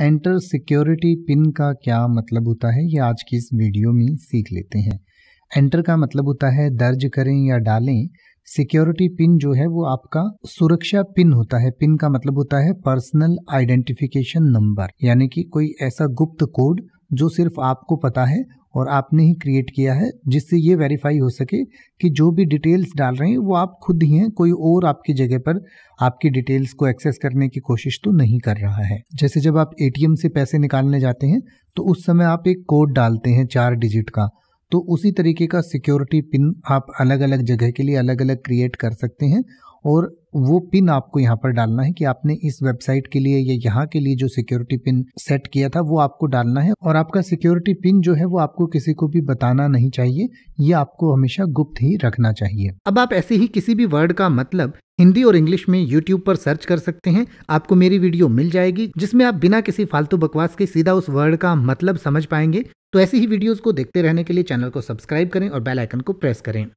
enter security pin का क्या मतलब होता है ये आज की इस वीडियो में सीख लेते हैं एंटर का मतलब होता है दर्ज करें या डालें सिक्योरिटी पिन जो है वो आपका सुरक्षा पिन होता है पिन का मतलब होता है पर्सनल आइडेंटिफिकेशन नंबर यानी कि कोई ऐसा गुप्त कोड जो सिर्फ आपको पता है और आपने ही क्रिएट किया है जिससे ये वेरीफाई हो सके कि जो भी डिटेल्स डाल रहे हैं वो आप खुद ही हैं कोई और आपकी जगह पर आपकी डिटेल्स को एक्सेस करने की कोशिश तो नहीं कर रहा है जैसे जब आप एटीएम से पैसे निकालने जाते हैं तो उस समय आप एक कोड डालते हैं चार डिजिट का तो उसी तरीके का सिक्योरिटी पिन आप अलग अलग जगह के लिए अलग अलग क्रिएट कर सकते हैं और वो पिन आपको यहाँ पर डालना है कि आपने इस वेबसाइट के लिए या यहाँ के लिए जो सिक्योरिटी पिन सेट किया था वो आपको डालना है और आपका सिक्योरिटी पिन जो है वो आपको किसी को भी बताना नहीं चाहिए ये आपको हमेशा गुप्त ही रखना चाहिए अब आप ऐसे ही किसी भी वर्ड का मतलब हिंदी और इंग्लिश में यूट्यूब पर सर्च कर सकते हैं आपको मेरी वीडियो मिल जाएगी जिसमें आप बिना किसी फालतू बकवास के सीधा उस वर्ड का मतलब समझ पाएंगे तो ऐसी ही वीडियोस को देखते रहने के लिए चैनल को सब्सक्राइब करें और बेल आइकन को प्रेस करें